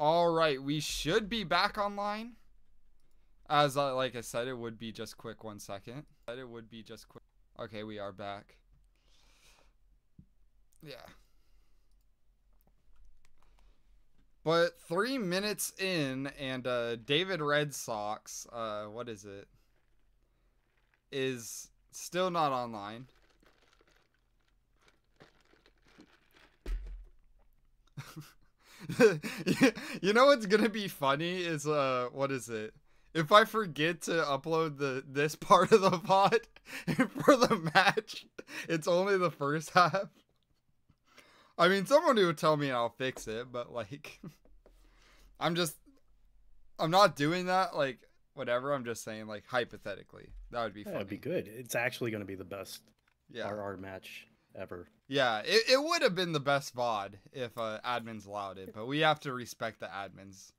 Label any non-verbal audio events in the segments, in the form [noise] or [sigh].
All right, we should be back online. As I, like I said, it would be just quick one second. It would be just quick. Okay, we are back. Yeah. But three minutes in, and uh, David Red Sox, uh, what is it? Is still not online. [laughs] you know what's gonna be funny is uh, what is it? If I forget to upload the this [laughs] part of the pod [laughs] for the match, it's only the first half. I mean, someone would tell me and I'll fix it, but like, I'm just, I'm not doing that. Like, whatever. I'm just saying, like hypothetically, that would be. That would be good. It's actually going to be the best yeah. RR match ever. Yeah, it, it would have been the best VOD if uh, admins allowed it, but we have to respect the admins.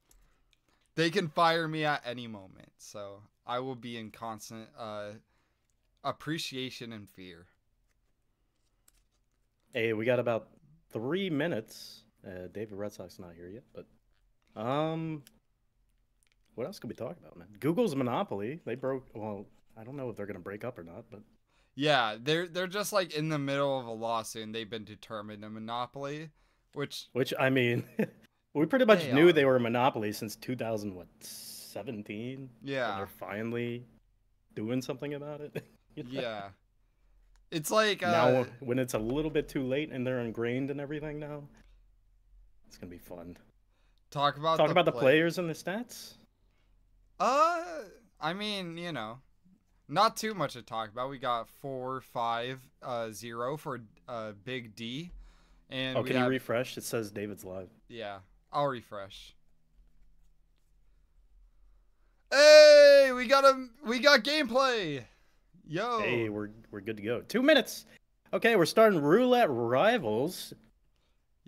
They can fire me at any moment, so I will be in constant uh, appreciation and fear. Hey, we got about three minutes. Uh, David Red Sox not here yet, but um, what else could we talk about, man? Google's monopoly. They broke. Well, I don't know if they're going to break up or not, but yeah, they're they're just like in the middle of a lawsuit and they've been determined a monopoly, which Which I mean, [laughs] we pretty much they knew are. they were a monopoly since 2017. Yeah. they're finally doing something about it. [laughs] you know? Yeah. It's like uh, now when it's a little bit too late and they're ingrained and everything now. It's going to be fun. Talk about Talk the about play- the players and the stats? Uh I mean, you know, not too much to talk about. We got four five uh, zero for uh, Big D. And oh, can have... you refresh? It says David's live. Yeah, I'll refresh. Hey, we got a we got gameplay. Yo. Hey, we're we're good to go. Two minutes. Okay, we're starting roulette rivals.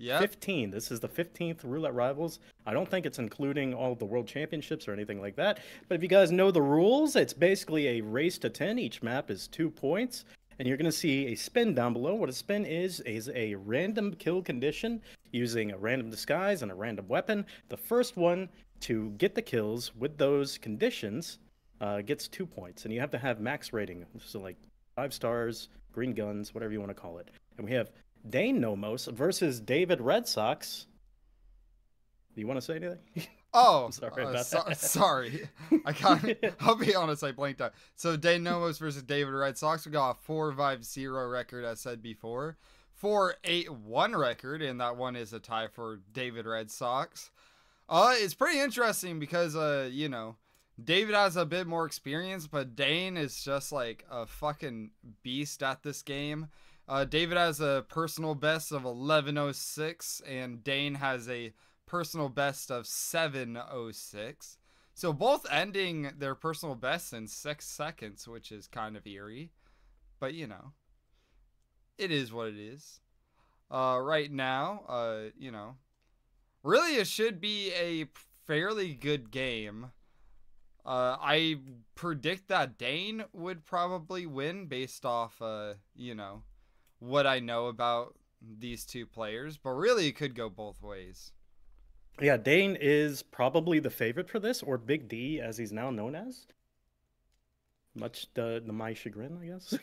Yeah. 15. This is the 15th Roulette Rivals. I don't think it's including all the world championships or anything like that. But if you guys know the rules, it's basically a race to 10. Each map is two points. And you're going to see a spin down below. What a spin is, is a random kill condition using a random disguise and a random weapon. The first one to get the kills with those conditions uh, gets two points. And you have to have max rating. So, like five stars, green guns, whatever you want to call it. And we have Dane Nomos versus David Red Sox. Do you want to say anything? [laughs] Oh, sorry, uh, so- [laughs] sorry. [laughs] I got. I'll be honest. I blanked out. So Dane Nomos versus David Red Sox. We got a four-five-zero record. I said before, four-eight-one record, and that one is a tie for David Red Sox. Uh, it's pretty interesting because uh, you know, David has a bit more experience, but Dane is just like a fucking beast at this game. Uh, David has a personal best of 1106, and Dane has a personal best of 706. So both ending their personal bests in six seconds, which is kind of eerie. But, you know, it is what it is. Uh, right now, uh, you know, really it should be a fairly good game. Uh, I predict that Dane would probably win based off, uh, you know, what I know about these two players, but really it could go both ways. Yeah, Dane is probably the favorite for this, or Big D, as he's now known as. Much the my chagrin, I guess.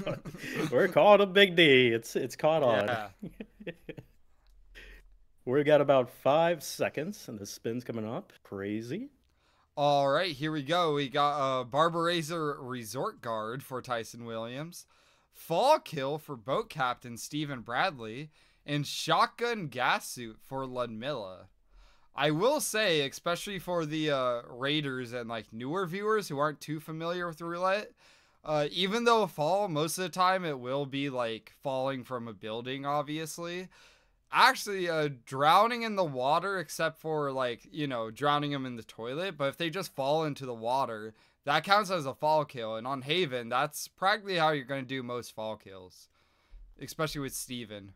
[laughs] we're called a Big D. It's it's caught on. Yeah. [laughs] we got about five seconds, and the spin's coming up. Crazy. All right, here we go. We got a uh, Resort Guard for Tyson Williams. Fall Kill for Boat Captain Stephen Bradley, and Shotgun Gas Suit for Ludmilla. I will say, especially for the uh, Raiders and like newer viewers who aren't too familiar with roulette, uh, even though fall most of the time it will be like falling from a building, obviously. Actually, uh, drowning in the water, except for like you know drowning them in the toilet. But if they just fall into the water, that counts as a fall kill, and on Haven, that's practically how you're going to do most fall kills. Especially with Steven.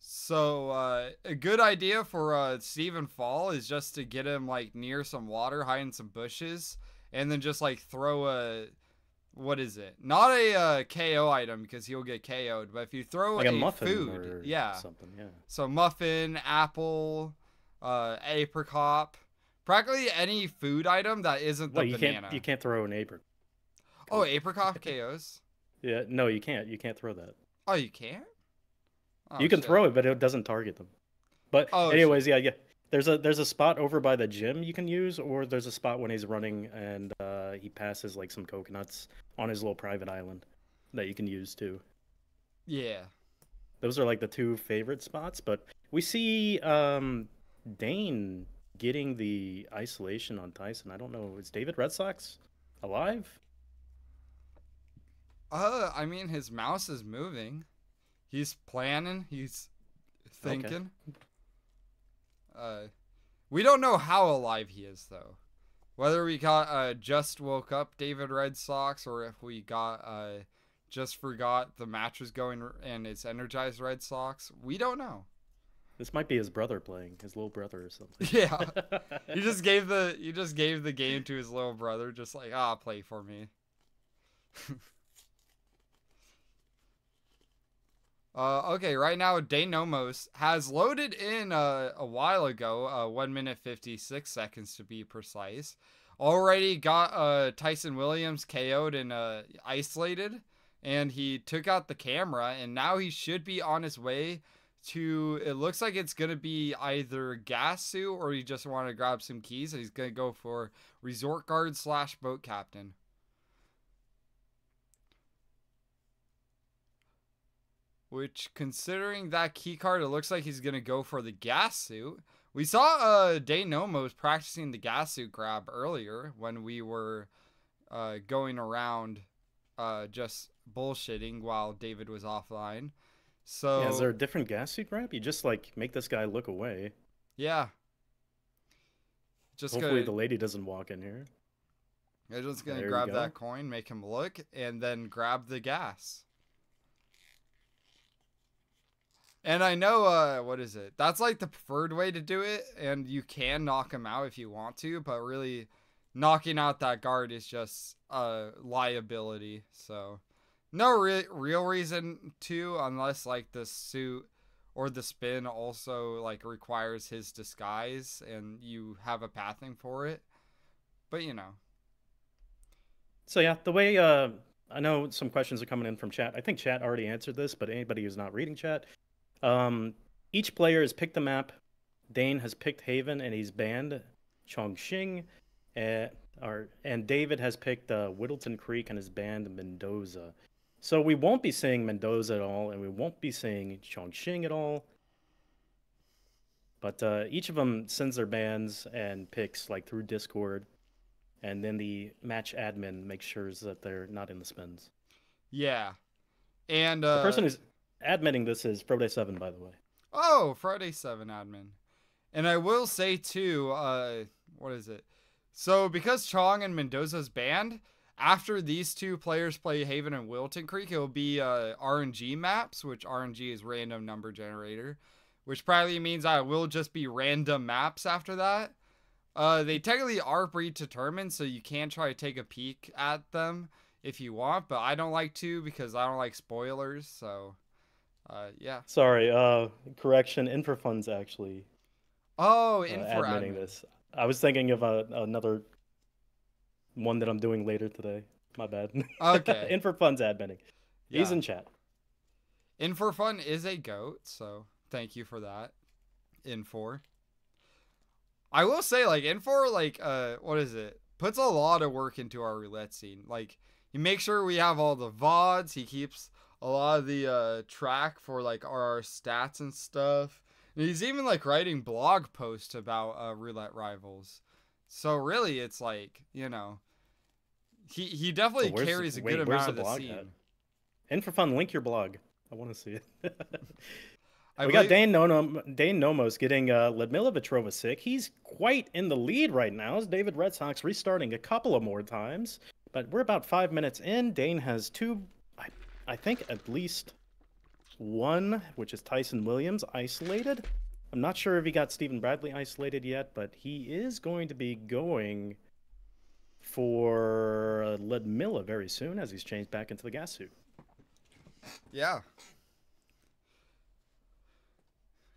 So, uh, a good idea for uh, Steven Fall is just to get him, like, near some water, hide in some bushes, and then just, like, throw a... What is it? Not a uh, KO item, because he'll get KO'd, but if you throw like a, a muffin food... yeah. Something, yeah. So, muffin, apple, uh, apricot Practically any food item that isn't well, the you banana. Can't, you can't throw an apricot. Oh, apricot KOs? Yeah, no, you can't. You can't throw that. Oh, you can't? Oh, you can shit. throw it, but it doesn't target them. But oh, anyways, shit. yeah, yeah. There's a there's a spot over by the gym you can use, or there's a spot when he's running and uh, he passes like some coconuts on his little private island that you can use too. Yeah, those are like the two favorite spots. But we see um, Dane getting the isolation on Tyson. I don't know. Is David Red Sox alive? Uh, I mean, his mouse is moving. He's planning. He's thinking. Okay. Uh, we don't know how alive he is though. Whether we got uh, just woke up David Red Sox or if we got uh, just forgot the match was going and it's energized Red Sox, we don't know. This might be his brother playing, his little brother or something. [laughs] Yeah. he [laughs] just gave the you just gave the game to his little brother, just like, ah, play for me. [laughs] Uh, okay, right now De has loaded in uh, a while ago, uh, 1 minute 56 seconds to be precise. Already got uh, Tyson Williams KO'd and uh, isolated, and he took out the camera, and now he should be on his way to it looks like it's gonna be either Gasu or you just want to grab some keys. He's gonna go for resort guard slash boat captain. Which, considering that key card, it looks like he's gonna go for the gas suit. We saw uh Nomos practicing the gas suit grab earlier when we were uh, going around uh, just bullshitting while David was offline. So yeah, is there a different gas suit wrap? You just like make this guy look away. Yeah. Just hopefully gonna, the lady doesn't walk in here. I'm just gonna there grab go. that coin, make him look, and then grab the gas. And I know uh what is it? That's like the preferred way to do it, and you can knock him out if you want to, but really knocking out that guard is just a liability, so no re- real reason to, unless like the suit or the spin also like requires his disguise and you have a pathing for it. But you know. So yeah, the way uh, I know some questions are coming in from chat. I think chat already answered this, but anybody who's not reading chat, um, each player has picked the map. Dane has picked Haven and he's banned Chongqing, and eh, or and David has picked uh, Whittleton Creek and his banned Mendoza. So we won't be seeing Mendoza at all, and we won't be seeing Chongqing at all. But uh, each of them sends their bands and picks like through Discord, and then the match admin makes sure that they're not in the spins. Yeah, and uh, the person uh, who's admitting this is Friday Seven, by the way. Oh, Friday Seven admin, and I will say too, uh, what is it? So because Chong and Mendoza's banned, after these two players play Haven and Wilton Creek, it'll be uh, RNG maps, which RNG is random number generator, which probably means I will just be random maps after that. Uh, they technically are predetermined, so you can try to take a peek at them if you want, but I don't like to because I don't like spoilers. So, uh, yeah. Sorry, uh, correction. Infrafunds actually. Oh, uh, infra. Uh, admitting admin. this, I was thinking of uh, another one that I'm doing later today. My bad. Okay. [laughs] in for fun's ad bending. Yeah. He's in chat. In for fun is a goat, so thank you for that. In for. I will say, like in for like uh, what is it? Puts a lot of work into our roulette scene. Like he makes sure we have all the vods. He keeps a lot of the uh, track for like our stats and stuff. And he's even like writing blog posts about uh, roulette rivals. So really, it's like you know, he he definitely so carries a good amount the of the scene. At? And for fun, link your blog. I want to see it. [laughs] we believe... got Dane, Nonom, Dane Nomos getting uh, Ludmila Vetrova sick. He's quite in the lead right now. As David Red Sox restarting a couple of more times, but we're about five minutes in. Dane has two, I, I think at least one, which is Tyson Williams isolated. I'm not sure if he got Stephen Bradley isolated yet, but he is going to be going for Ledmilla very soon as he's changed back into the gas suit. Yeah.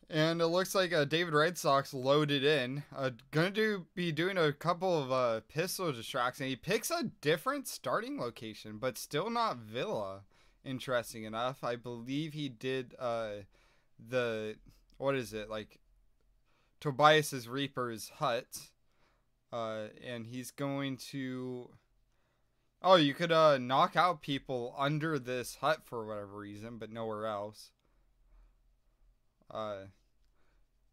And it looks like uh, David Red Sox loaded in. Uh, gonna do be doing a couple of uh, pistol distracts, and he picks a different starting location, but still not Villa. Interesting enough, I believe he did uh, the what is it like Tobias's Reaper's hut, uh, and he's going to. Oh, you could uh, knock out people under this hut for whatever reason, but nowhere else. Uh,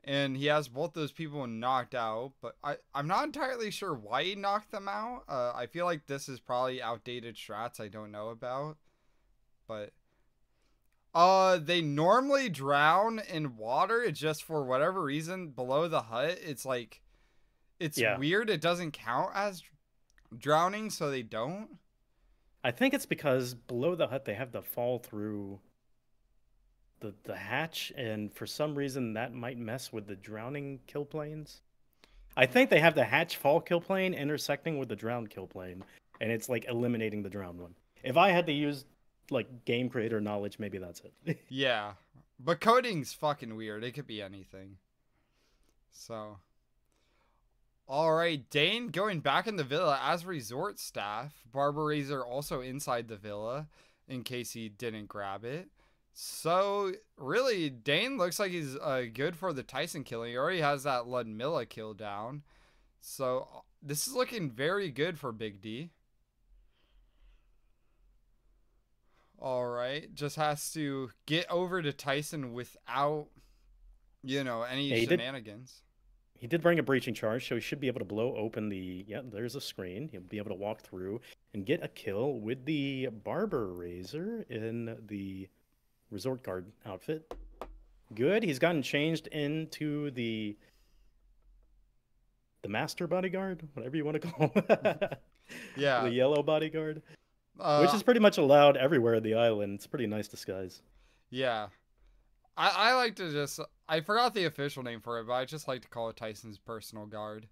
and he has both those people knocked out, but I, I'm not entirely sure why he knocked them out. Uh, I feel like this is probably outdated strats I don't know about, but uh, they normally drown in water. It's just for whatever reason below the hut. It's like, it's yeah. weird. It doesn't count as drowning, so they don't. I think it's because below the hut they have to fall through the the hatch, and for some reason that might mess with the drowning kill planes. I think they have the hatch fall kill plane intersecting with the drowned kill plane, and it's like eliminating the drowned one. If I had to use like game creator knowledge, maybe that's it. [laughs] yeah. But coding's fucking weird. It could be anything. So. All right, Dane going back in the villa as resort staff. Barber Razor also inside the villa in case he didn't grab it. So, really, Dane looks like he's uh, good for the Tyson killing. He already has that Ludmilla kill down. So, this is looking very good for Big D. all right, just has to get over to Tyson without, you know, any he shenanigans. Did, he did bring a breaching charge, so he should be able to blow open the. Yeah, there's a screen. He'll be able to walk through and get a kill with the barber razor in the resort guard outfit. Good. He's gotten changed into the the master bodyguard, whatever you want to call. It. [laughs] yeah. The yellow bodyguard. Uh, Which is pretty much allowed everywhere in the island. It's a pretty nice disguise. Yeah. I, I like to just I forgot the official name for it, but I just like to call it Tyson's personal guard.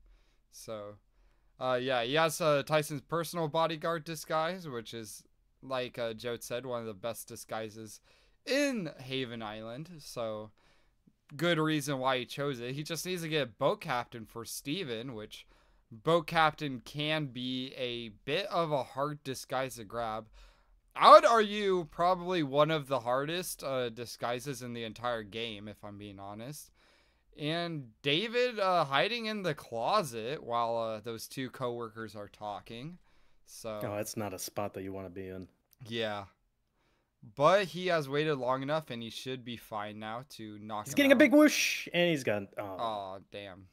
So uh, yeah, he has uh, Tyson's personal bodyguard disguise, which is, like uh, Joe said, one of the best disguises in Haven Island. So, good reason why he chose it. He just needs to get boat captain for Steven, which boat captain can be a bit of a hard disguise to grab. I would argue probably one of the hardest uh, disguises in the entire game, if I'm being honest. And David uh, hiding in the closet while uh, those two coworkers are talking. So, oh, that's not a spot that you want to be in. Yeah, but he has waited long enough, and he should be fine now to knock. He's getting out. a big whoosh, and he's gone. Oh. oh, damn.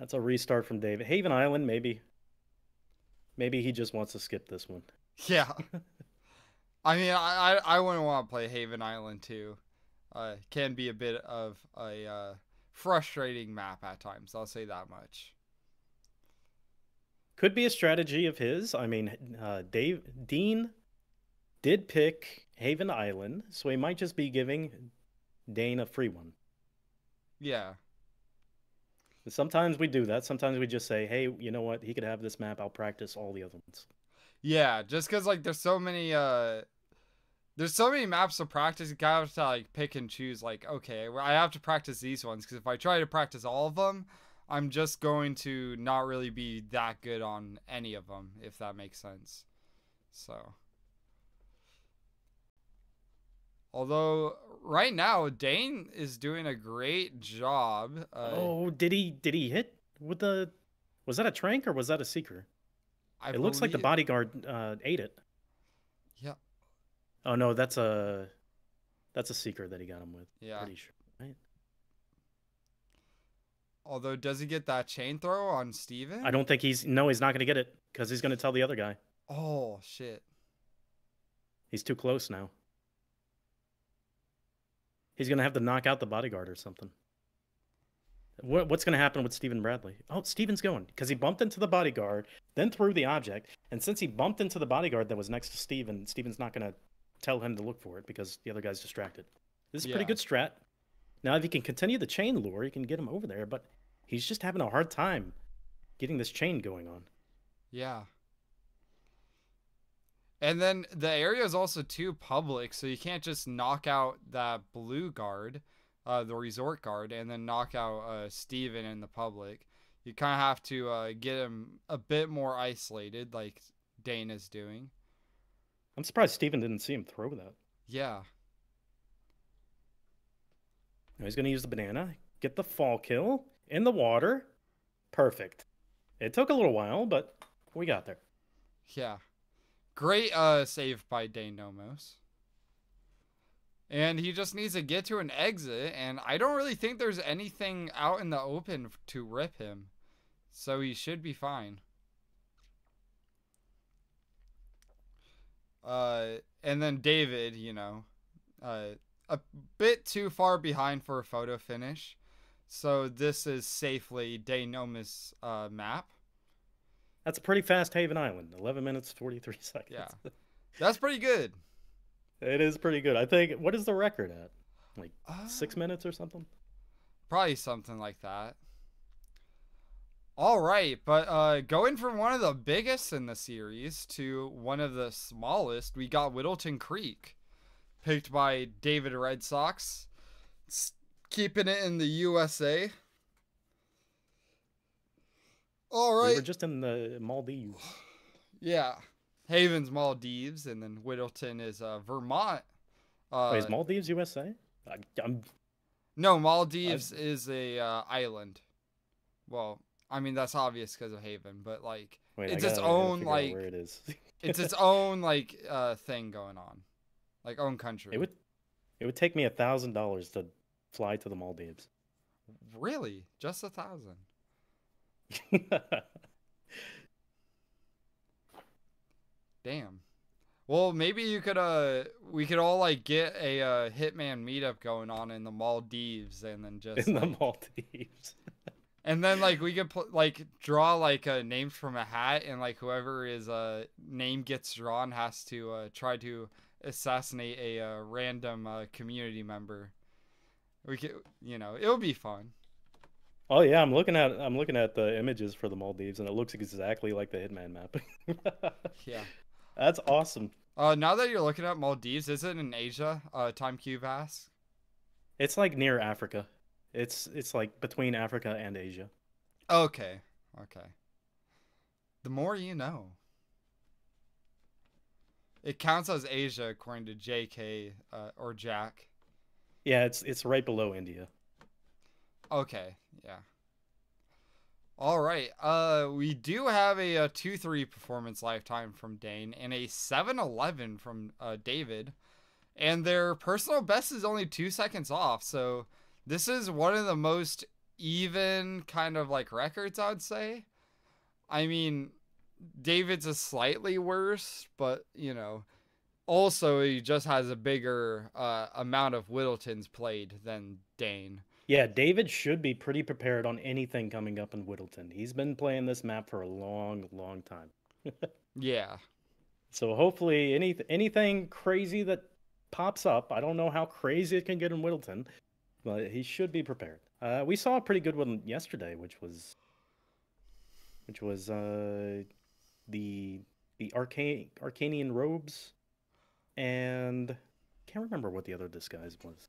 That's a restart from David. Haven Island, maybe. Maybe he just wants to skip this one. Yeah. [laughs] I mean, I, I, I wouldn't want to play Haven Island too. Uh, can be a bit of a uh, frustrating map at times. I'll say that much. Could be a strategy of his. I mean, uh, Dave Dean did pick Haven Island, so he might just be giving Dane a free one. Yeah sometimes we do that. Sometimes we just say, "Hey, you know what? He could have this map. I'll practice all the other ones." Yeah, just because like there's so many uh there's so many maps to practice. You kind of have to like pick and choose. Like, okay, I have to practice these ones because if I try to practice all of them, I'm just going to not really be that good on any of them, if that makes sense. So. Although right now Dane is doing a great job. Uh, oh, did he did he hit with the? Was that a trank or was that a seeker? I it believe... looks like the bodyguard uh, ate it. Yeah. Oh no, that's a that's a seeker that he got him with. Yeah. Pretty sure, right? Although, does he get that chain throw on Steven? I don't think he's. No, he's not going to get it because he's going to tell the other guy. Oh, shit. He's too close now. He's gonna have to knock out the bodyguard or something. What, what's gonna happen with Stephen Bradley? Oh, Stephen's going because he bumped into the bodyguard, then threw the object, and since he bumped into the bodyguard that was next to Stephen, Stephen's not gonna tell him to look for it because the other guy's distracted. This is yeah. pretty good strat. Now, if he can continue the chain lure, he can get him over there, but he's just having a hard time getting this chain going on. Yeah. And then the area is also too public, so you can't just knock out that blue guard, uh, the resort guard, and then knock out uh, Steven and the public. You kind of have to uh, get him a bit more isolated, like Dana's doing. I'm surprised Steven didn't see him throw that. Yeah. Now he's going to use the banana, get the fall kill in the water. Perfect. It took a little while, but we got there. Yeah. Great uh, save by Danomos. And he just needs to get to an exit, and I don't really think there's anything out in the open to rip him. So he should be fine. Uh, and then David, you know, uh, a bit too far behind for a photo finish. So this is safely Danomis uh, map. That's a pretty fast Haven Island. Eleven minutes forty three [laughs] seconds. Yeah, that's pretty good. it is pretty good. I think. What is the record at? Like uh, six minutes or something. Probably something like that. All right, but uh, going from one of the biggest in the series to one of the smallest, we got Whittleton Creek, picked by David Red Sox, it's keeping it in the USA. All right. We were just in the Maldives. [sighs] yeah. Haven's Maldives, and then Whittleton is uh, Vermont. Uh, Wait, is Maldives USA? I, am No, Maldives i is a uh, island. Well, I mean that's obvious because of Haven, but like Wait, gotta, its own like where it is. [laughs] it's its own like uh, thing going on, like own country. It would it would take me a thousand dollars to fly to the Maldives. Really, just a thousand. [laughs] Damn. Well, maybe you could uh we could all like get a uh, hitman meetup going on in the Maldives and then just in like, the Maldives. [laughs] and then like we could like draw like uh, names from a hat and like whoever is uh name gets drawn has to uh, try to assassinate a uh, random uh, community member. We could you know, it'll be fun. Oh yeah, I'm looking at I'm looking at the images for the Maldives, and it looks exactly like the Hitman map. [laughs] yeah, that's awesome. Uh, now that you're looking at Maldives, is it in Asia? Uh, Time Cube asks. It's like near Africa. It's it's like between Africa and Asia. Okay, okay. The more you know. It counts as Asia according to J.K. Uh, or Jack. Yeah, it's it's right below India. Okay, yeah. All right. Uh, we do have a, a two three performance lifetime from Dane and a seven eleven from uh, David, and their personal best is only two seconds off. So this is one of the most even kind of like records, I'd say. I mean, David's a slightly worse, but you know, also he just has a bigger uh, amount of Whittletons played than Dane. Yeah, David should be pretty prepared on anything coming up in Whittleton. He's been playing this map for a long, long time. yeah. So hopefully, any anything crazy that pops up, I don't know how crazy it can get in Whittleton, but he should be prepared. Uh, we saw a pretty good one yesterday, which was, which was uh, the the arcane Arcanian robes, and can't remember what the other disguise was.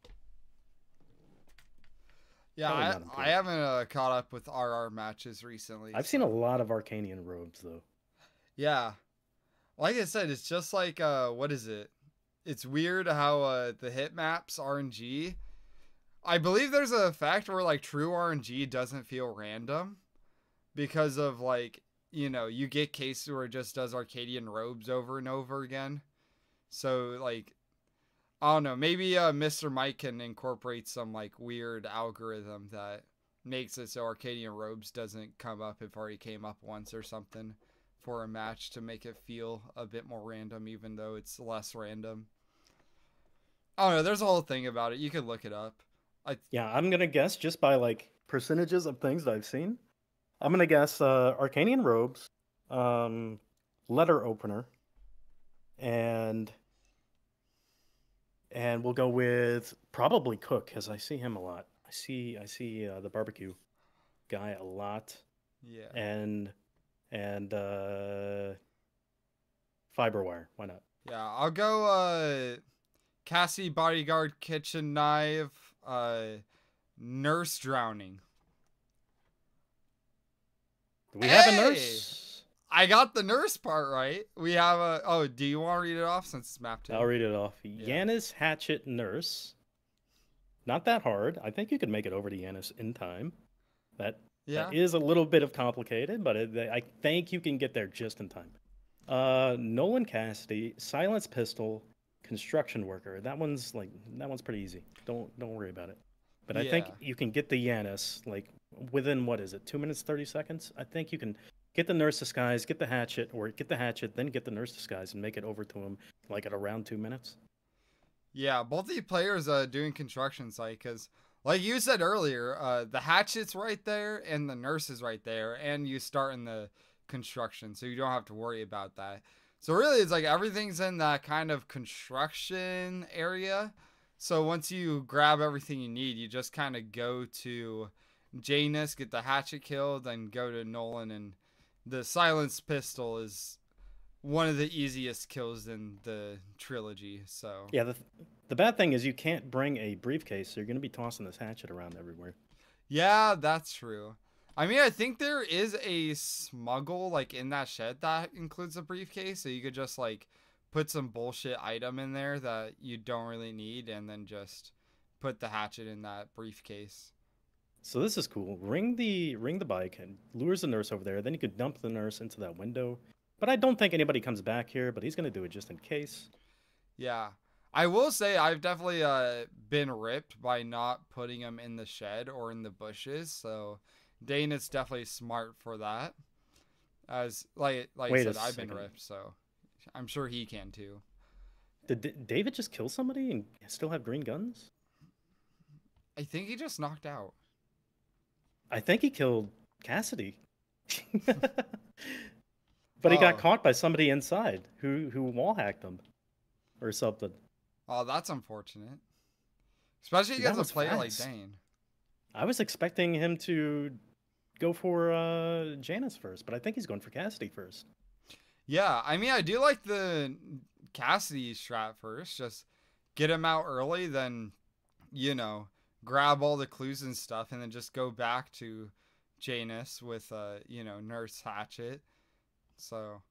Yeah, I, I, haven't uh, caught up with RR matches recently. I've so. seen a lot of Arcanian robes though. Yeah, like I said, it's just like uh, what is it? It's weird how uh, the hit maps RNG. I believe there's a fact where like true RNG doesn't feel random because of like you know you get cases where it just does Arcadian robes over and over again. So like I don't know. Maybe uh, Mr. Mike can incorporate some like weird algorithm that makes it so Arcadian Robes doesn't come up if already came up once or something for a match to make it feel a bit more random, even though it's less random. I don't know. There's a whole thing about it. You can look it up. I... Yeah, I'm gonna guess just by like percentages of things that I've seen. I'm gonna guess uh, Arcanian robes, um, letter opener, and and we'll go with probably Cook because I see him a lot. I see I see uh, the barbecue guy a lot. Yeah. And and uh, fiber wire. Why not? Yeah, I'll go. Uh, Cassie bodyguard kitchen knife. Uh, nurse drowning. Do we hey! have a nurse? I got the nurse part right. We have a. Oh, do you want to read it off since it's mapped two? I'll read it off. Yeah. Hatchet Nurse. Not that hard. I think you could make it over to Yanis in time. That, yeah. that is a little bit of complicated, but it, I think you can get there just in time. Uh, Nolan Cassidy, Silence Pistol, Construction Worker. That one's like that one's pretty easy. Don't don't worry about it. But yeah. I think you can get the Yanis like within what is it, two minutes thirty seconds? I think you can get the nurse disguise, get the hatchet, or get the hatchet, then get the nurse disguise and make it over to him like at around two minutes. Yeah, both the players are uh, doing construction site because, like you said earlier, uh, the hatchet's right there and the nurse is right there, and you start in the construction, so you don't have to worry about that. So really, it's like everything's in that kind of construction area. So once you grab everything you need, you just kind of go to Janus, get the hatchet killed, then go to Nolan and the silence pistol is one of the easiest kills in the trilogy. So yeah, the the bad thing is you can't bring a briefcase, so you're gonna be tossing this hatchet around everywhere. Yeah, that's true. I mean, I think there is a smuggle like in that shed that includes a briefcase, so you could just like put some bullshit item in there that you don't really need, and then just put the hatchet in that briefcase. So this is cool. Ring the ring the bike and lures the nurse over there. Then you could dump the nurse into that window. But I don't think anybody comes back here. But he's gonna do it just in case. Yeah, I will say I've definitely uh, been ripped by not putting him in the shed or in the bushes. So Dane is definitely smart for that. As like like Wait I said, I've been ripped, so I'm sure he can too. Did D- David just kill somebody and still have green guns? I think he just knocked out. I think he killed Cassidy. [laughs] but he oh. got caught by somebody inside who who wall hacked him or something. Oh, that's unfortunate. Especially against a player fast. like Dane. I was expecting him to go for uh, Janice first, but I think he's going for Cassidy first. Yeah, I mean, I do like the Cassidy strat first. Just get him out early, then, you know, grab all the clues and stuff, and then just go back to Janus with a uh, you know Nurse Hatchet. So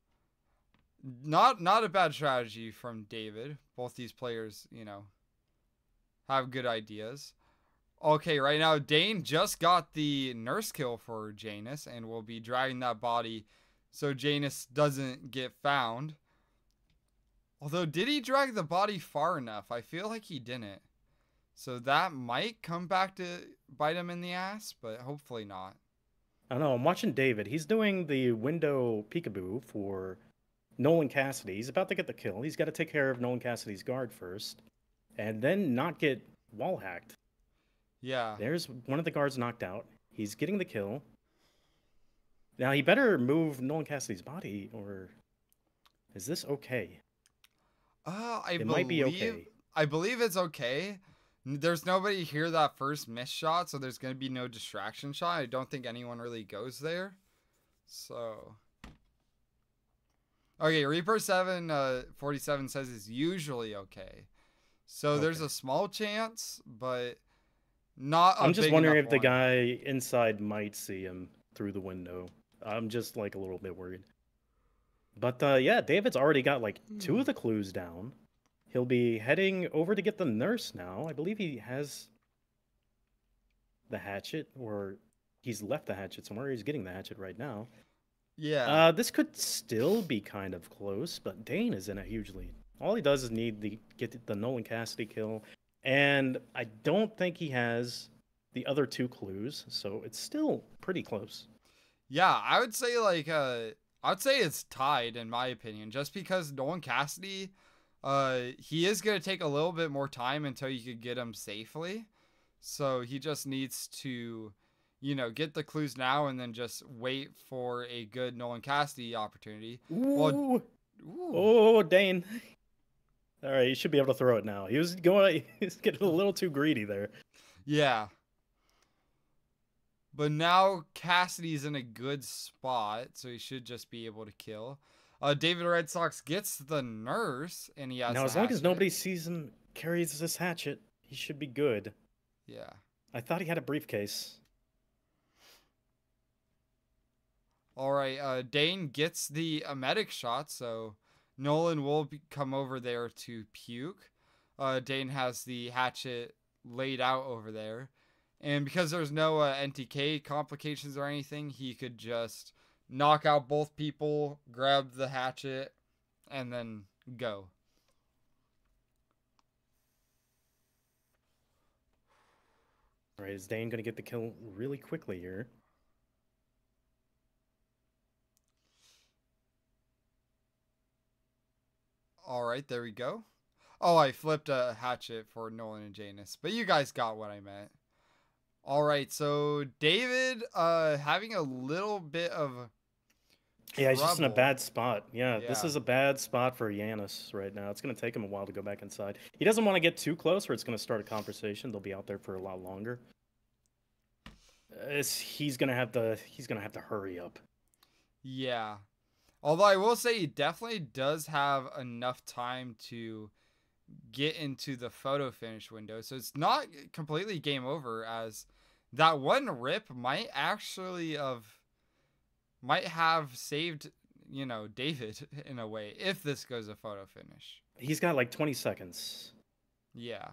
not not a bad strategy from David. Both these players, you know, have good ideas. Okay, right now Dane just got the nurse kill for Janus and will be dragging that body so Janus doesn't get found. Although, did he drag the body far enough? I feel like he didn't. So that might come back to bite him in the ass, but hopefully not. I don't know. I'm watching David. He's doing the window peekaboo for Nolan Cassidy. He's about to get the kill. He's got to take care of Nolan Cassidy's guard first, and then not get wall hacked. Yeah. There's one of the guards knocked out. He's getting the kill. Now he better move Nolan Cassidy's body, or is this okay? Uh, I it believe, might be okay. I believe it's okay. There's nobody here that first miss shot, so there's going to be no distraction shot. I don't think anyone really goes there. So. Okay, Reaper 7 uh, 47 says it's usually okay. So okay. there's a small chance, but not. i am just wondering if one. the guy inside might see him through the window. I'm just like a little bit worried. But uh, yeah, David's already got like two of hmm. the clues down. He'll be heading over to get the nurse now. I believe he has the hatchet, or he's left the hatchet somewhere. He's getting the hatchet right now. Yeah. Uh, this could still be kind of close, but Dane is in a huge lead. All he does is need the get the Nolan Cassidy kill, and I don't think he has the other two clues, so it's still pretty close. Yeah, I would say like uh, I'd say it's tied in my opinion, just because Nolan Cassidy uh, he is going to take a little bit more time until you can get him safely. So he just needs to, you know, get the clues now and then just wait for a good Nolan Cassidy opportunity. Ooh. Well, ooh. Oh, Dane. [laughs] All right, you should be able to throw it now. He was going, [laughs] he's getting a little too greedy there. Yeah. But now Cassidy's in a good spot, so he should just be able to kill. Uh, David Red Sox gets the nurse, and he has. Now, as long hatchet. as nobody sees him carries this hatchet, he should be good. Yeah. I thought he had a briefcase. All right, uh, Dane gets the emetic uh, medic shot, so Nolan will be, come over there to puke. Uh, Dane has the hatchet laid out over there. And because there's no uh, NTK complications or anything, he could just knock out both people, grab the hatchet, and then go. All right, is Dane going to get the kill really quickly here? All right, there we go. Oh, I flipped a hatchet for Nolan and Janus, but you guys got what I meant. All right, so David, uh, having a little bit of yeah, he's just in a bad spot. Yeah, yeah, this is a bad spot for Yanis right now. It's going to take him a while to go back inside. He doesn't want to get too close, or it's going to start a conversation. They'll be out there for a lot longer. It's, he's going to have to. He's going to have to hurry up. Yeah, although I will say he definitely does have enough time to get into the photo finish window, so it's not completely game over. As that one rip might actually have might have saved you know David [laughs] in a way if this goes a photo finish. He's got like 20 seconds. Yeah.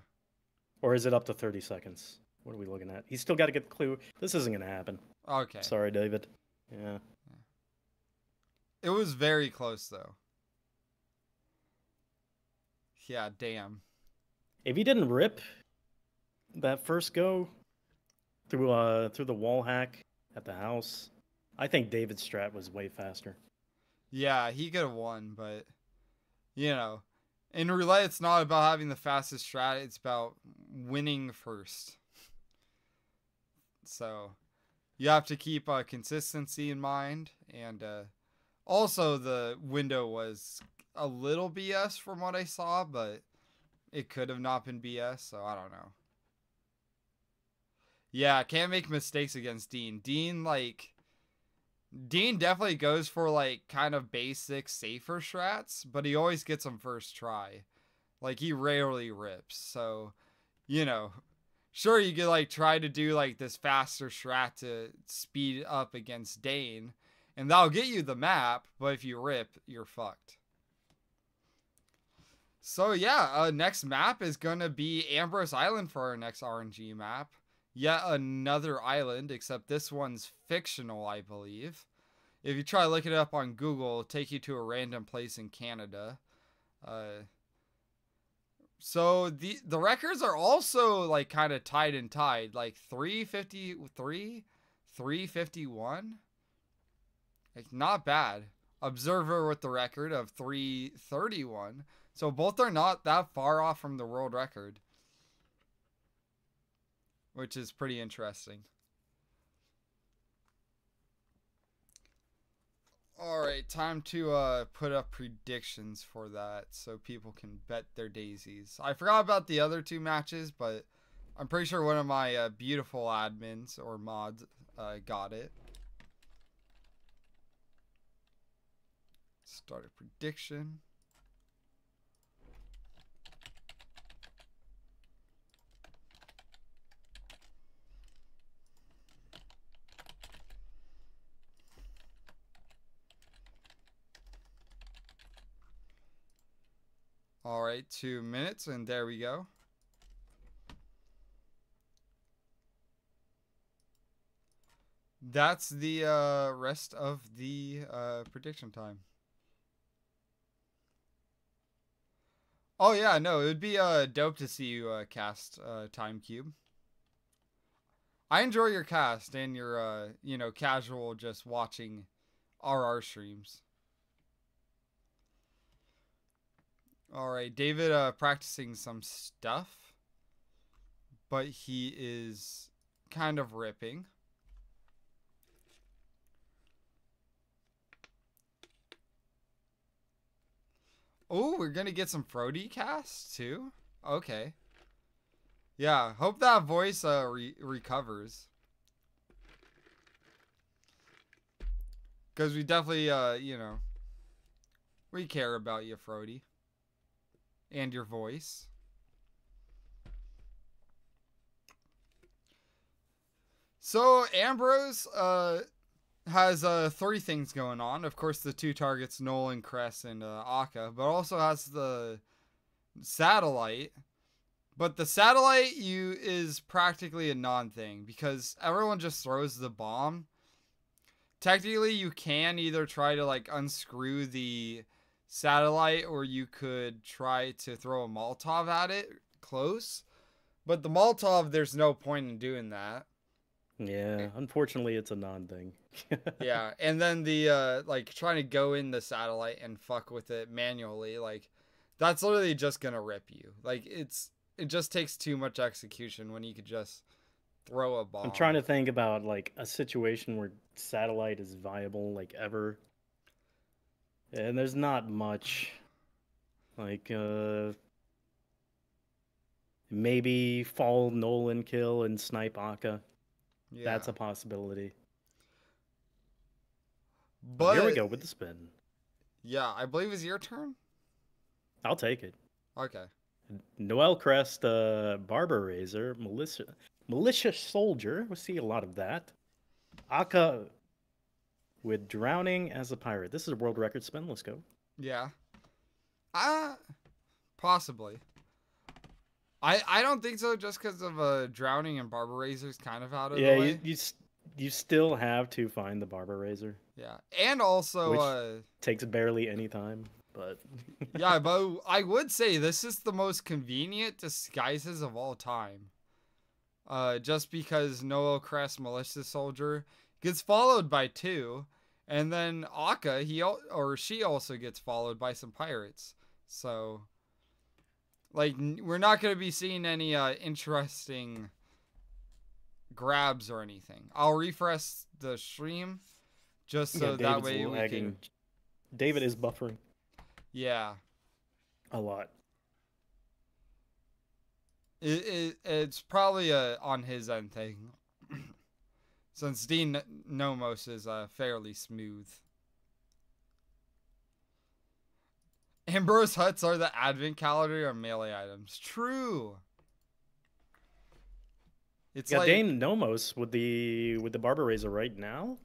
Or is it up to 30 seconds? What are we looking at? He's still got to get the clue. This isn't going to happen. Okay. Sorry, David. Yeah. It was very close though. Yeah, damn. If he didn't rip that first go through uh through the wall hack at the house, I think David Strat was way faster. Yeah, he could have won, but you know, in roulette, it's not about having the fastest strat; it's about winning first. So, you have to keep uh, consistency in mind, and uh, also the window was a little BS from what I saw, but it could have not been BS. So I don't know. Yeah, can't make mistakes against Dean. Dean like Dean definitely goes for like kind of basic, safer strats, but he always gets them first try. Like he rarely rips. So, you know, sure you could like try to do like this faster strat to speed up against Dane, and that'll get you the map. But if you rip, you're fucked. So yeah, uh, next map is gonna be Ambrose Island for our next RNG map yet another island, except this one's fictional, I believe. If you try to look it up on Google, it'll take you to a random place in Canada. Uh, so the the records are also like kind of tied and tied, like 353, 351. Like not bad. Observer with the record of 331. So both are not that far off from the world record which is pretty interesting. All right, time to uh, put up predictions for that so people can bet their daisies. I forgot about the other two matches, but I'm pretty sure one of my uh, beautiful admins or mods uh, got it. Start a prediction. All right, two minutes, and there we go. That's the uh, rest of the uh, prediction time. Oh yeah, no, it would be uh, dope to see you uh, cast uh, Time Cube. I enjoy your cast and your uh, you know casual just watching RR streams. All right, David uh, practicing some stuff, but he is kind of ripping. Oh, we're gonna get some Frody cast too. Okay. Yeah, hope that voice uh, re recovers. Because we definitely, uh, you know, we care about you, Frody and your voice. So Ambrose uh, has uh, three things going on. Of course, the two targets, Nolan, Cress, and uh, Aka, but also has the satellite. But the satellite you is practically a non thing because everyone just throws the bomb. Technically, you can either try to like unscrew the satellite or you could try to throw a Molotov at it close. But the Molotov, there's no point in doing that. Yeah, eh. unfortunately, it's a non thing. [laughs] yeah, and then the uh, like trying to go in the satellite and fuck with it manually, like that's literally just gonna rip you. Like it's it just takes too much execution when you could just throw a bomb. I'm trying to think about like a situation where satellite is viable like ever and there's not much. Like, uh, maybe fall Nolan kill and snipe Akka. Yeah. That's a possibility. But here we go with the spin. Yeah, I believe it's your turn. I'll take it. Okay. Noel Crest, uh, Barber Razor, Militia, Militia Soldier. We see a lot of that. Akka with drowning as a pirate. This is a world record spin. Let's go. Yeah. Uh, possibly. I I don't think so, just because of uh, drowning and barber razors kind of out of yeah, the way. Yeah, you, you, you still have to find the barber razor. Yeah, and also Which uh, takes barely any time. But [laughs] yeah, but I would say this is the most convenient disguises of all time. Uh, just because Noel Crest, Militia Soldier, gets followed by two, and then Akka he or she also gets followed by some pirates. So, like, we're not going to be seeing any uh, interesting grabs or anything. I'll refresh the stream just so yeah, that way we can. David is buffering. Yeah. A lot. It, it, it's probably a uh, on his end thing. Since Dean Nomos is uh, fairly smooth. Ambrose huts are the advent calendar or melee items. True. It's yeah, like... Dame Nomos with the with the barber razor right now,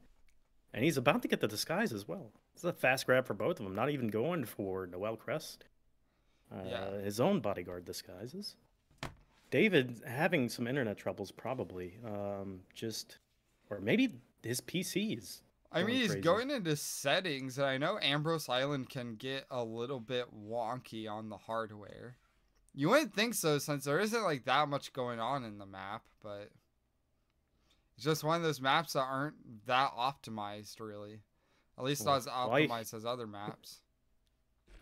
and he's about to get the disguise as well. It's a fast grab for both of them. Not even going for Noel Crest. Uh, yeah. His own bodyguard disguises. David having some internet troubles probably. Um, just or maybe his PC is. I mean, he's crazy. going into settings, and I know Ambrose Island can get a little bit wonky on the hardware. You wouldn't think so, since there isn't like that much going on in the map, but it's just one of those maps that aren't that optimized, really. At least well, not as optimized why, as other maps.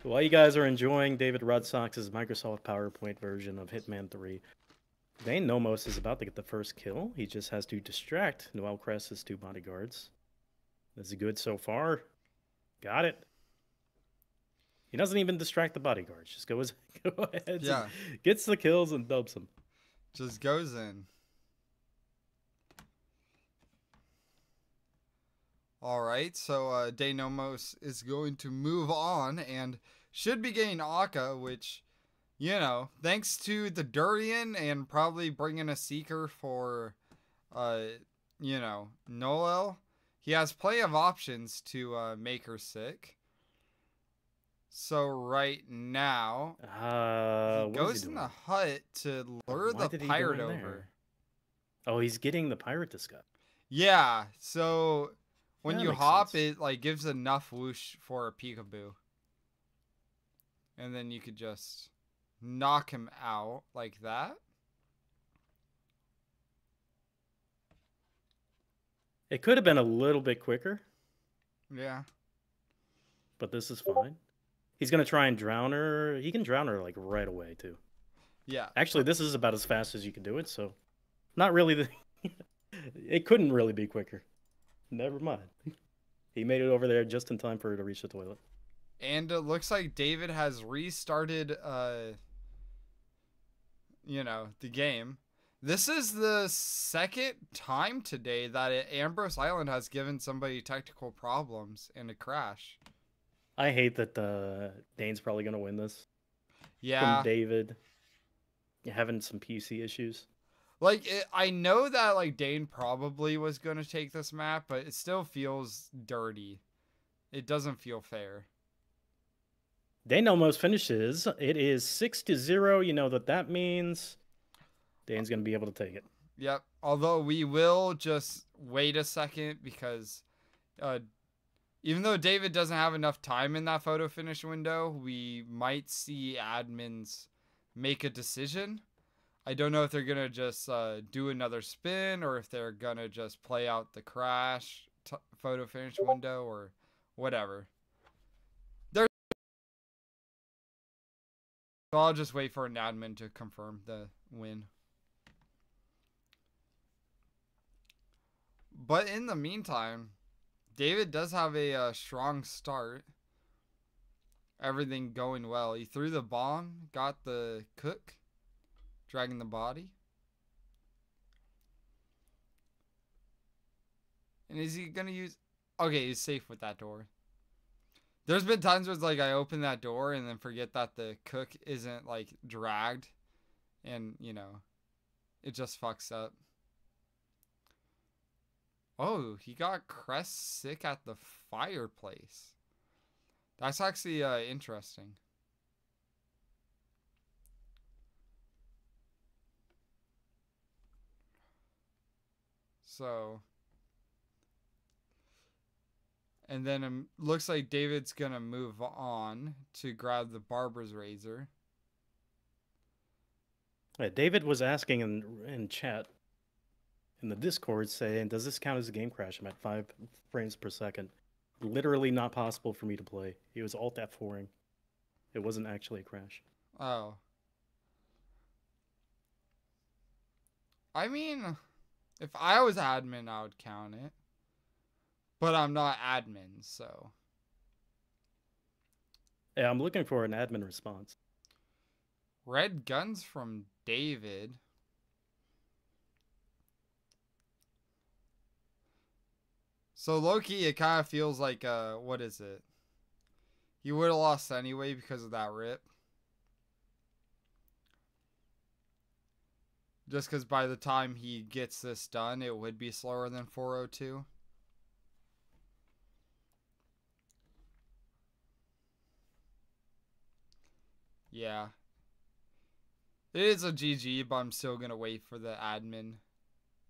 While you guys are enjoying David Red Sox's Microsoft PowerPoint version of Hitman 3, Dane Nomos is about to get the first kill. He just has to distract Noel Cress's two bodyguards. This is good so far. Got it. He doesn't even distract the bodyguards. Just goes, [laughs] go ahead. Yeah. Gets the kills and dubs them. Just goes in. All right, so uh, Nomos is going to move on and should be getting Akka, which you know, thanks to the Durian and probably bringing a Seeker for, uh, you know, Noel, he has plenty of options to uh, make her sick. So right now, uh, he goes he in the hut to lure Why the pirate over. Oh, he's getting the pirate to scuff. Yeah, so when yeah, you hop, sense. it like gives enough whoosh for a peekaboo, and then you could just knock him out like that. It could have been a little bit quicker. Yeah. But this is fine. He's going to try and drown her. He can drown her like right away, too. Yeah. Actually, this is about as fast as you can do it, so not really the [laughs] it couldn't really be quicker. Never mind. He made it over there just in time for her to reach the toilet. And it looks like David has restarted uh you know, the game. This is the second time today that it, Ambrose Island has given somebody technical problems and a crash. I hate that the uh, Dane's probably going to win this. Yeah. From David having some PC issues. Like it, I know that like Dane probably was going to take this map, but it still feels dirty. It doesn't feel fair. Dane almost finishes. It is six to zero. You know what that means. Dane's going to be able to take it. Yep. Although we will just wait a second because uh, even though David doesn't have enough time in that photo finish window, we might see admins make a decision. I don't know if they're going to just uh, do another spin or if they're going to just play out the crash photo finish window or whatever. So I'll just wait for an admin to confirm the win. But in the meantime, David does have a uh, strong start. Everything going well. He threw the bomb, got the cook, dragging the body. And is he going to use... Okay, he's safe with that door. There's been times where it's like I open that door and then forget that the cook isn't like dragged and you know it just fucks up. Oh, he got Crest sick at the fireplace. That's actually uh, interesting. So and then it um, looks like David's going to move on to grab the barber's razor. David was asking in, in chat in the Discord saying, does this count as a game crash? I'm at five frames per second. Literally not possible for me to play. It was alt F4ing. It wasn't actually a crash. Oh. I mean, if I was admin, I would count it but I'm not admin, so. Yeah, I'm looking for an admin response. Red guns from David. So Loki, it kind of feels like uh, what is it? You would have lost anyway because of that rip. Just because by the time he gets this done, it would be slower than 402. Yeah. It is a GG, but I'm still gonna wait for the admin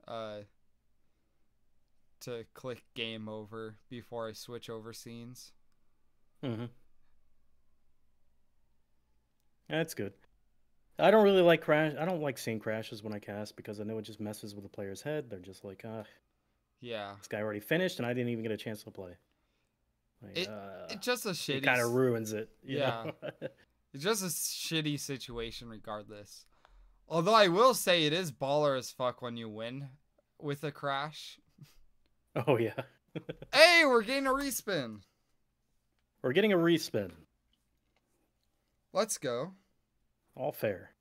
uh to click game over before I switch over scenes. Mm-hmm. That's good. I don't really like crash. I don't like seeing crashes when I cast because I know it just messes with the player's head. They're just like, ah, yeah, this guy already finished, and I didn't even get a chance to play. Like, it, uh, just a shitty. Kind of ruins it. yeah. [laughs] It's just a shitty situation regardless. Although I will say it is baller as fuck when you win with a crash. [laughs] Oh yeah. [laughs] hey, we're getting a respin. We're getting a respin. Let's go. All fair.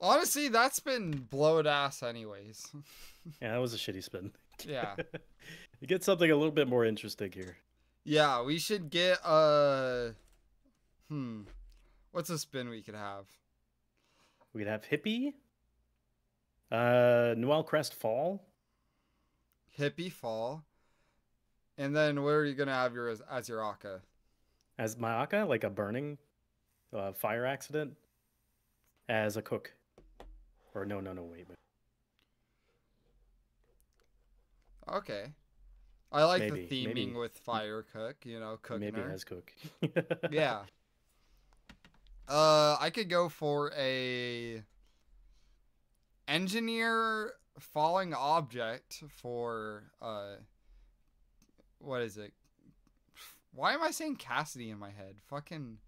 Honestly, that's been blowed ass anyways. [laughs] yeah, that was a shitty spin. Yeah. get something a little bit more interesting here. Yeah, we should get uh hmm. What's a spin we could have? We could have hippie. Uh, Noel Crest Fall. Hippie Fall. And then where are you gonna have your as, as your Akka? As my Akka, like a burning, uh, fire accident. As a cook. Or no, no, no, wait. Okay. I like Maybe. the theming Maybe. with fire cook. You know, cooking. Maybe as cook. [laughs] yeah. Uh, I could go for a engineer falling object for uh, what is it? Why am I saying Cassidy in my head? Fucking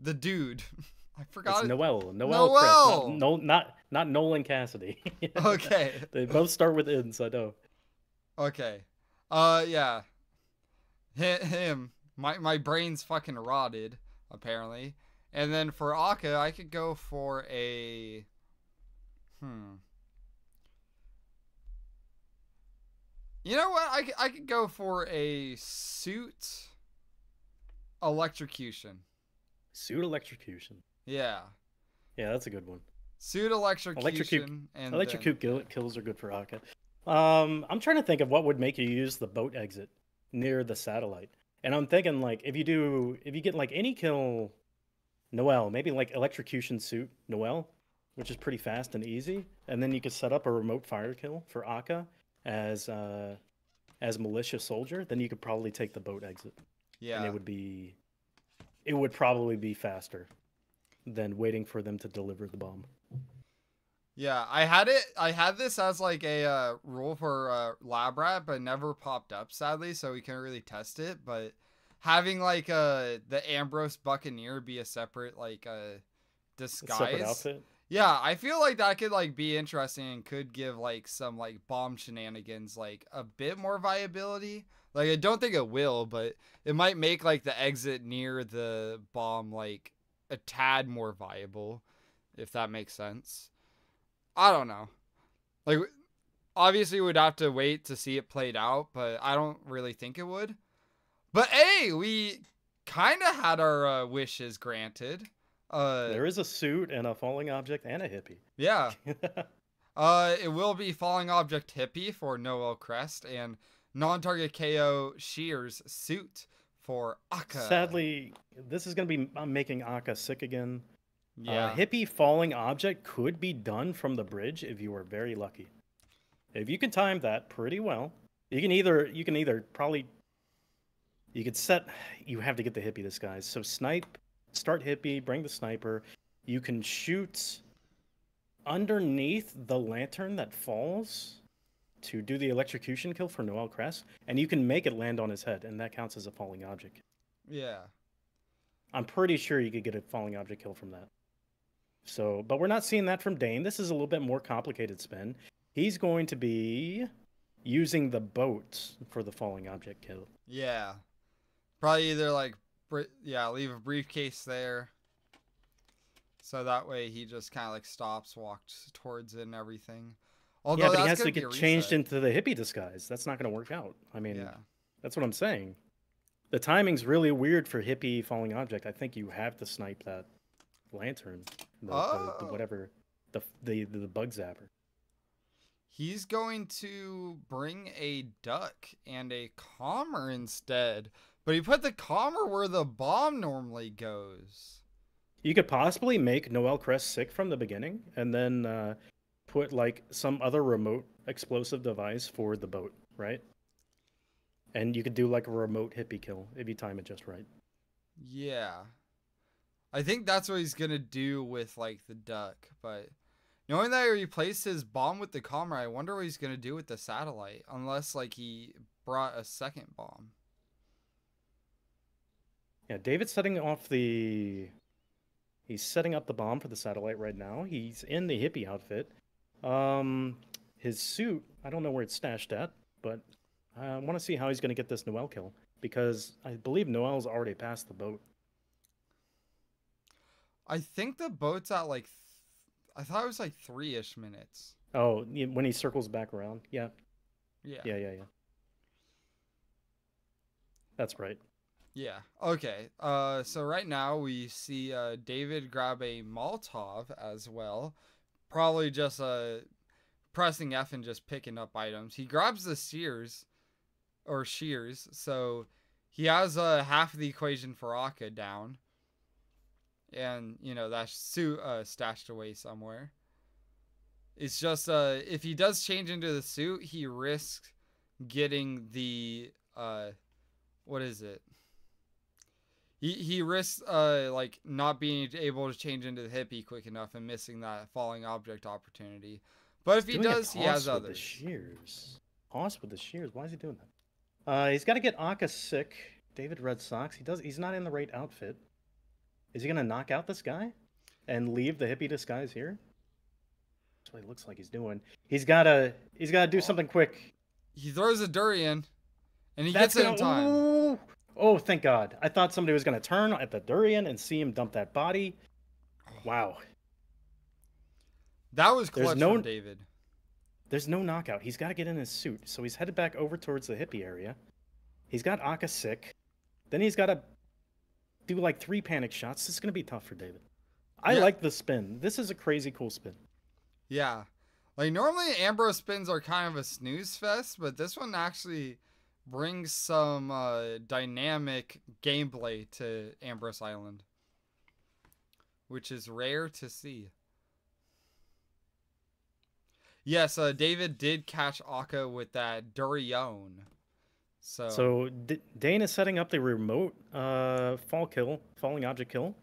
the dude. [laughs] I forgot. It's Noel. Noel. Noel. Prince. No, no, not not Nolan Cassidy. [laughs] okay. [laughs] they both start with ins. I know. Okay. Uh, yeah. Hit him. My my brain's fucking rotted apparently. And then for Akka, I could go for a. Hmm. You know what? I, I could go for a suit electrocution. Suit electrocution. Yeah. Yeah, that's a good one. Suit electrocution. Electrocute, and electrocute then... kills are good for Akka. Um, I'm trying to think of what would make you use the boat exit near the satellite. And I'm thinking like if you do if you get like any kill Noel, maybe like electrocution suit Noel, which is pretty fast and easy. And then you could set up a remote fire kill for Akka as uh, as militia soldier. Then you could probably take the boat exit. Yeah, and it would be it would probably be faster than waiting for them to deliver the bomb. Yeah, I had it. I had this as like a uh, rule for uh, lab rat, but never popped up sadly, so we can not really test it. But having like uh the Ambrose Buccaneer be a separate like uh disguise. Yeah, I feel like that could like be interesting and could give like some like bomb shenanigans like a bit more viability. Like I don't think it will, but it might make like the exit near the bomb like a tad more viable, if that makes sense. I don't know. Like obviously we'd have to wait to see it played out, but I don't really think it would. But hey, we kind of had our uh, wishes granted. Uh, there is a suit and a falling object and a hippie. Yeah. [laughs] uh, it will be falling object hippie for Noel Crest and non-target KO Shears suit for Akka. Sadly, this is going to be making Akka sick again. Uh, yeah. Uh, hippie falling object could be done from the bridge if you are very lucky. If you can time that pretty well, you can either you can either probably you could set. You have to get the hippie this guy. So snipe, start hippie, bring the sniper. You can shoot underneath the lantern that falls to do the electrocution kill for Noel Crest, and you can make it land on his head, and that counts as a falling object. Yeah. I'm pretty sure you could get a falling object kill from that. So, but we're not seeing that from Dane. This is a little bit more complicated spin. He's going to be using the boat for the falling object kill. Yeah. Probably either like, yeah, leave a briefcase there. So that way he just kind of like stops, walks towards it and everything. Although yeah, but he has to get changed into the hippie disguise. That's not going to work out. I mean, yeah. that's what I'm saying. The timing's really weird for hippie falling object. I think you have to snipe that lantern, the, oh. the, the oh. whatever, the, the the bug zapper. He's going to bring a duck and a calmer instead. But he put the comma where the bomb normally goes. You could possibly make Noel Crest sick from the beginning and then uh, put like some other remote explosive device for the boat, right? And you could do like a remote hippie kill if you time it just right. Yeah. I think that's what he's gonna do with like the duck, but knowing that he replaced his bomb with the comrade, I wonder what he's gonna do with the satellite, unless like he brought a second bomb. Yeah, David's setting off the. He's setting up the bomb for the satellite right now. He's in the hippie outfit. Um, his suit, I don't know where it's stashed at, but I want to see how he's going to get this Noel kill because I believe Noel's already passed the boat. I think the boat's at like, th- I thought it was like three ish minutes. Oh, when he circles back around, yeah. Yeah. Yeah, yeah, yeah. That's right. Yeah. Okay. Uh, so right now we see uh, David grab a Maltov as well, probably just uh, pressing F and just picking up items. He grabs the Sears, or shears, so he has uh, half of the equation for Akka down, and you know that's su- uh, stashed away somewhere. It's just uh, if he does change into the suit, he risks getting the uh, what is it? he he risks uh like not being able to change into the hippie quick enough and missing that falling object opportunity. But if he's he does, he has with others. The shears. Hoss with the shears. Why is he doing that? Uh, he's got to get Akka sick. David Red Sox. He does. He's not in the right outfit. Is he gonna knock out this guy, and leave the hippie disguise here? That's what he looks like he's doing. He's gotta. He's gotta do something quick. He throws a durian, and he That's gets it gonna, in time. Ooh. Oh, thank God. I thought somebody was going to turn at the durian and see him dump that body. Wow. That was close there's no, David. There's no knockout. He's got to get in his suit. So he's headed back over towards the hippie area. He's got Akka sick. Then he's got to do like three panic shots. This is going to be tough for David. I yeah. like the spin. This is a crazy cool spin. Yeah. Like normally Ambrose spins are kind of a snooze fest, but this one actually bring some uh, dynamic gameplay to Ambrose Island, which is rare to see. Yes, uh, David did catch Akka with that Durion. So, so D- Dane is setting up the remote uh, fall kill, falling object kill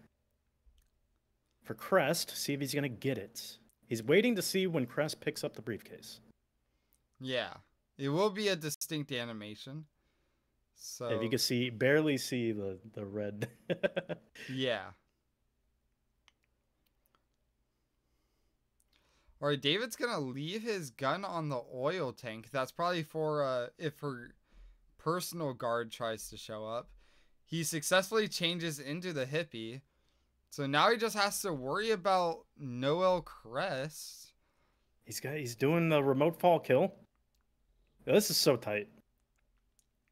for Crest. See if he's gonna get it. He's waiting to see when Crest picks up the briefcase. Yeah. It will be a distinct animation. So if you can see, barely see the the red. [laughs] yeah. All right, David's gonna leave his gun on the oil tank. That's probably for uh, if her personal guard tries to show up. He successfully changes into the hippie, so now he just has to worry about Noel Crest. He's got he's doing the remote fall kill. This is so tight.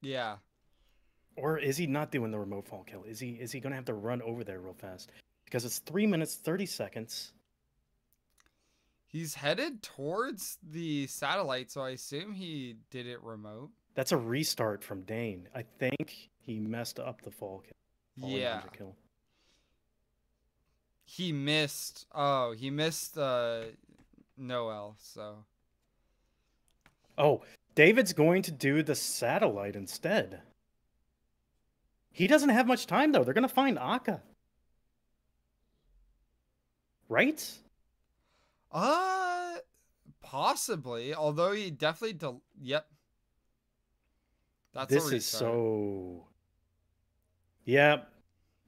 Yeah. Or is he not doing the remote fall kill? Is he is he gonna have to run over there real fast? Because it's three minutes thirty seconds. He's headed towards the satellite, so I assume he did it remote. That's a restart from Dane. I think he messed up the fall kill. yeah. Kill. He missed. Oh, he missed uh, Noel. So. Oh, David's going to do the satellite instead. He doesn't have much time, though. They're going to find Akka. Right? Uh, possibly. Although he definitely. Del- yep. That's this is so. Yeah,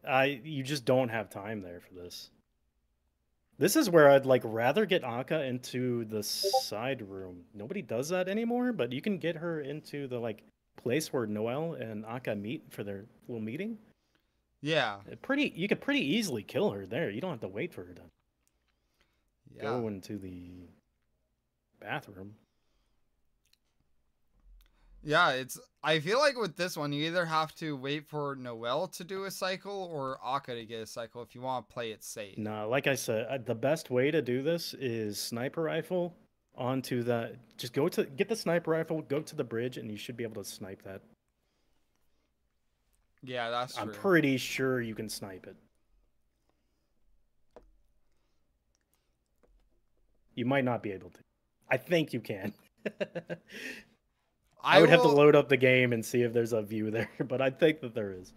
I you just don't have time there for this. This is where I'd like rather get Anka into the side room. Nobody does that anymore, but you can get her into the like place where Noel and Anka meet for their little meeting. Yeah. Uh, pretty you could pretty easily kill her there. You don't have to wait for her to yeah. go into the bathroom. Yeah, it's. I feel like with this one, you either have to wait for Noel to do a cycle or Akka to get a cycle if you want to play it safe. No, nah, like I said, uh, the best way to do this is sniper rifle onto the. Just go to get the sniper rifle, go to the bridge, and you should be able to snipe that. Yeah, that's. I'm pretty sure you can snipe it. You might not be able to. I think you can. [laughs] I, would will... have to load up the game and see if there's a view there, [laughs] but I think that there is.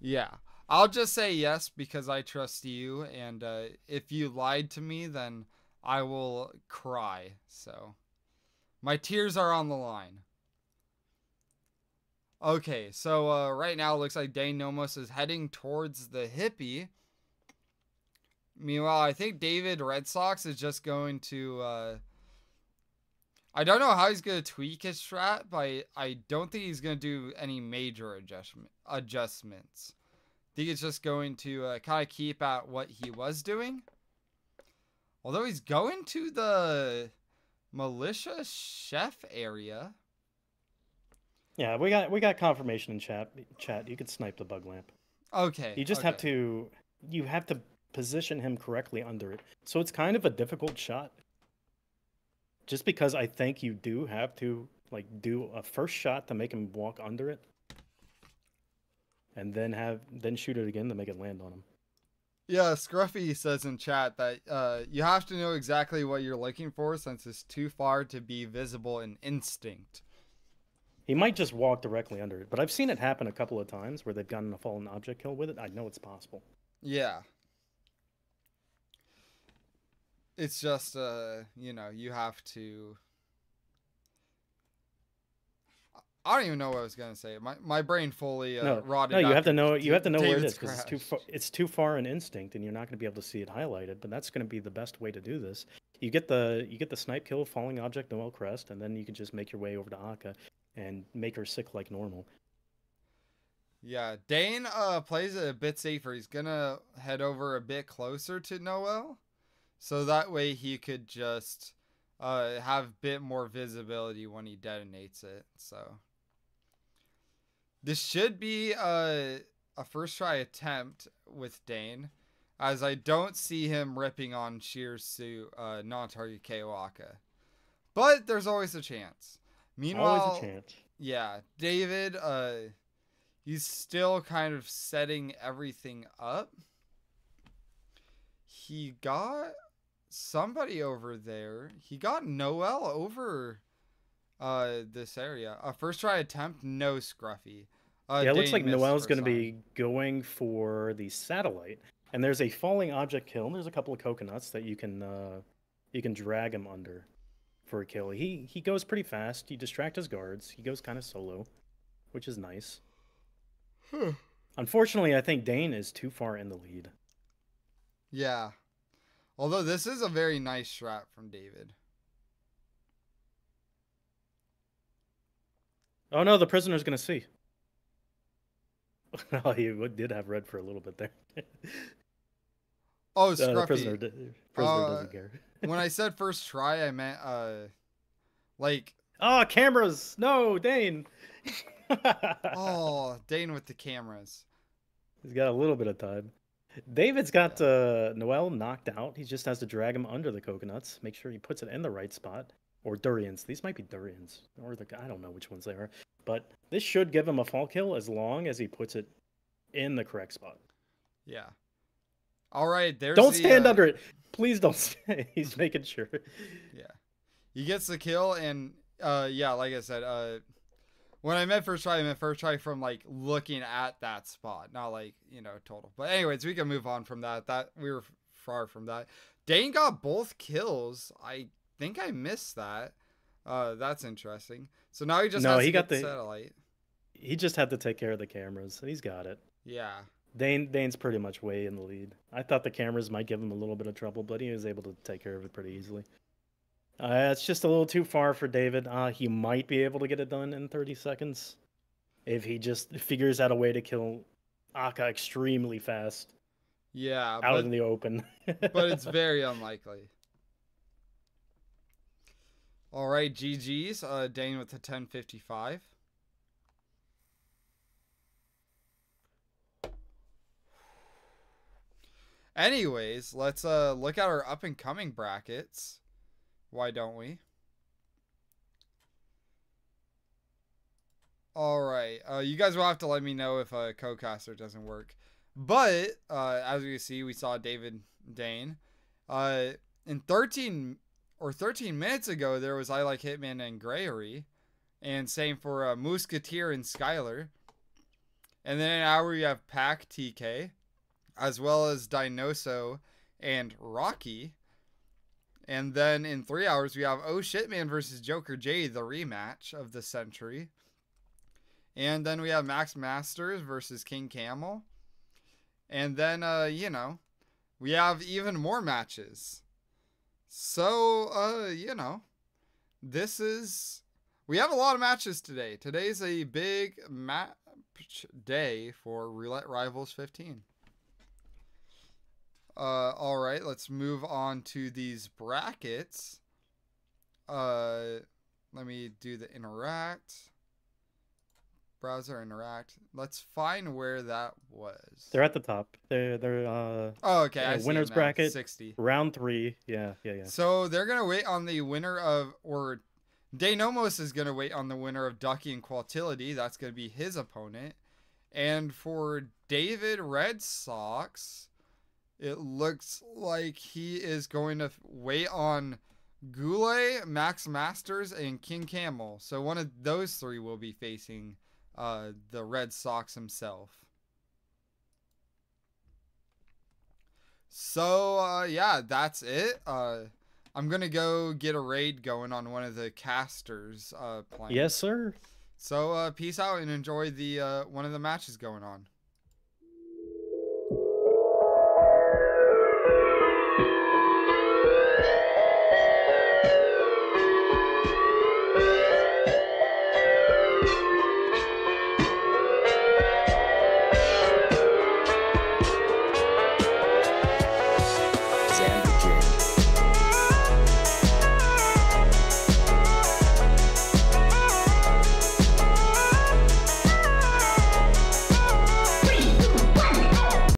Yeah. I'll just say yes because I trust you, and uh, if you lied to me, then I will cry. So, my tears are on the line. Okay, so uh, right now it looks like Dane Nomos is heading towards the hippie. Meanwhile, I think David Red Sox is just going to uh, I don't know how he's gonna tweak his strat, but I don't think he's gonna do any major adjustment adjustments. I think it's just going to uh, kind of keep at what he was doing. Although he's going to the militia chef area. Yeah, we got we got confirmation in chat. Chat, you could snipe the bug lamp. Okay. You just okay. have to you have to position him correctly under it. So it's kind of a difficult shot just because I think you do have to like do a first shot to make him walk under it, and then have then shoot it again to make it land on him. Yeah, Scruffy says in chat that uh, you have to know exactly what you're looking for since it's too far to be visible in instinct. He might just walk directly under it, but I've seen it happen a couple of times where they've gotten a fallen object kill with it. I know it's possible. Yeah it's just uh you know you have to I don't even know what I was gonna say. My my brain fully uh, no, rotted. No, you have to know. You have to know David's where it is because it's too far. It's too far an instinct, and you're not gonna be able to see it highlighted. But that's gonna be the best way to do this. You get the you get the snipe kill, falling object, Noel crest, and then you can just make your way over to Akka and make her sick like normal. Yeah, Dane uh, plays it a bit safer. He's gonna head over a bit closer to Noel so that way he could just uh, have a bit more visibility when he detonates it. So this should be a, uh, a first try attempt with Dane, as I don't see him ripping on Shears to uh, non-target Kawaka. But there's always a chance. Meanwhile, always a chance. Yeah, David. Uh, he's still kind of setting everything up. He got somebody over there. He got Noel over uh this area. A first try attempt, no Scruffy. Uh, yeah, it looks like Noel's going to be going for the satellite, and there's a falling object kill. And there's a couple of coconuts that you can uh, you can drag him under for a kill. He he goes pretty fast. You distract his guards. He goes kind of solo, which is nice. Huh. Unfortunately, I think Dane is too far in the lead. Yeah, Although this is a very nice shot from David. Oh no, the prisoner's gonna see. [laughs] oh, he did have red for a little bit there. oh, Scruffy. [laughs] Uh, the prisoner, prisoner uh, doesn't care. [laughs] when I said first try, I meant uh, like. Oh, cameras! No, Dane. oh, Dane with the cameras. He's got a little bit of time. David's got uh, Noel knocked out. He just has to drag him under the coconuts, make sure he puts it in the right spot. Or durians. These might be durians, or the I don't know which ones they are. But this should give him a fall kill as long as he puts it in the correct spot. Yeah. All right. There's. Don't the, stand uh... under it. Please don't. [laughs] Stand. He's making sure. Yeah. He gets the kill, and uh, yeah, like I said, uh, when I meant first try, I meant first try from like looking at that spot, not like you know total. But anyways, we can move on from that. That we were far from that. Dane got both kills. I think I missed that. Uh, that's interesting. So now he just no, he got the satellite. He just had to take care of the cameras. He's got it. Yeah. Dane Dane's pretty much way in the lead. I thought the cameras might give him a little bit of trouble, but he was able to take care of it pretty easily. Uh, it's just a little too far for David. Uh, he might be able to get it done in 30 seconds if he just figures out a way to kill Akka extremely fast. Yeah, out but, in the open. [laughs] but it's very unlikely. All right, GG's. Uh, Dane with the 1055. Anyways, let's uh look at our up and coming brackets. Why don't we? All right. Uh, you guys will have to let me know if a uh, co-caster doesn't work. But uh, as you see, we saw David Dane. Uh, in 13 or 13 minutes ago, there was I Like Hitman and Gregory. And same for uh, Musketeer and Skylar. And then an hour we have Pack TK, as well as Dinoso and Rocky. And then in three hours, we have Oh Shit Man versus Joker J, the rematch of the century. And then we have Max Masters versus King Camel. And then, uh, you know, we have even more matches. So, uh, you know, this is. We have a lot of matches today. Today's a big match day for Roulette Rivals 15. Uh, all right, let's move on to these brackets. Uh, let me do the interact. Browser interact. Let's find where that was. They're at the top. They're they're. Uh, oh, okay. Yeah, winners bracket sixty round three. Yeah, yeah, yeah. So they're gonna wait on the winner of or Danomos is gonna wait on the winner of Ducky and Qualtility. That's gonna be his opponent. And for David Red Sox, it looks like he is going to wait on Goulet, Max Masters, and King Camel. So one of those three will be facing uh, the Red Sox himself. So uh, yeah, that's it. Uh, I'm gonna go get a raid going on one of the casters. Uh, playing. Yes, sir. So uh, peace out and enjoy the uh, one of the matches going on.